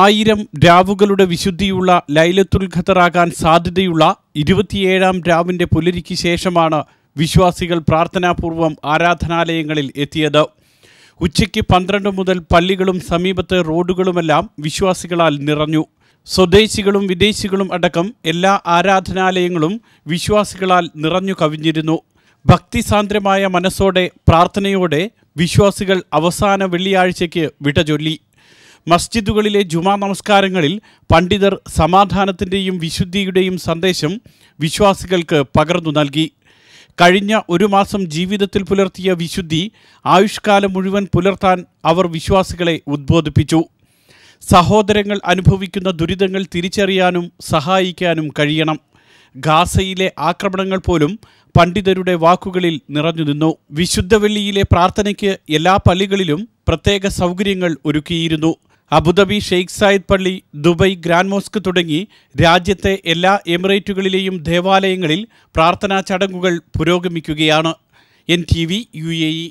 ആയിരം രാവുകളുടെ വിശുദ്ധിയുള്ള ലൈലത്തുൽ ഖത്തറാകാൻ സാധ്യതയുള്ള ഇരുപത്തിയേഴാം രാവിൻ്റെ പുലരിക്ക് ശേഷമാണ് വിശ്വാസികൾ പ്രാർത്ഥനാപൂർവം ആരാധനാലയങ്ങളിൽ എത്തിയത് ഉച്ചയ്ക്ക് പന്ത്രണ്ട് മുതൽ പള്ളികളും സമീപത്തെ റോഡുകളുമെല്ലാം വിശ്വാസികളാൽ നിറഞ്ഞു സ്വദേശികളും വിദേശികളും അടക്കം എല്ലാ ആരാധനാലയങ്ങളും വിശ്വാസികളാൽ നിറഞ്ഞു കവിഞ്ഞിരുന്നു ഭക്തിസാന്ദ്രമായ മനസ്സോടെ പ്രാർത്ഥനയോടെ വിശ്വാസികൾ അവസാന വെള്ളിയാഴ്ചയ്ക്ക് വിട ചൊല്ലി മസ്ജിദുകളിലെ ജുമാ നമസ്കാരങ്ങളിൽ പണ്ഡിതർ സമാധാനത്തിൻ്റെയും വിശുദ്ധിയുടെയും സന്ദേശം വിശ്വാസികൾക്ക് പകർന്നു നൽകി കഴിഞ്ഞ ഒരു മാസം ജീവിതത്തിൽ പുലർത്തിയ വിശുദ്ധി ആയുഷ്കാലം മുഴുവൻ പുലർത്താൻ അവർ വിശ്വാസികളെ ഉദ്ബോധിപ്പിച്ചു സഹോദരങ്ങൾ അനുഭവിക്കുന്ന ദുരിതങ്ങൾ തിരിച്ചറിയാനും സഹായിക്കാനും കഴിയണം ഗാസയിലെ ആക്രമണങ്ങൾ പോലും പണ്ഡിതരുടെ വാക്കുകളിൽ നിറഞ്ഞു നിന്നു വിശുദ്ധ വെള്ളിയിലെ പ്രാർത്ഥനയ്ക്ക് എല്ലാ പള്ളികളിലും പ്രത്യേക സൗകര്യങ്ങൾ ഒരുക്കിയിരുന്നു അബുദാബി ഷെയ്ഖ് സായിദ് പള്ളി ദുബൈ ഗ്രാൻഡ് മോസ്ക് തുടങ്ങി രാജ്യത്തെ എല്ലാ എമിറേറ്റുകളിലെയും ദേവാലയങ്ങളിൽ പ്രാർത്ഥനാ ചടങ്ങുകൾ പുരോഗമിക്കുകയാണ് N T V U A E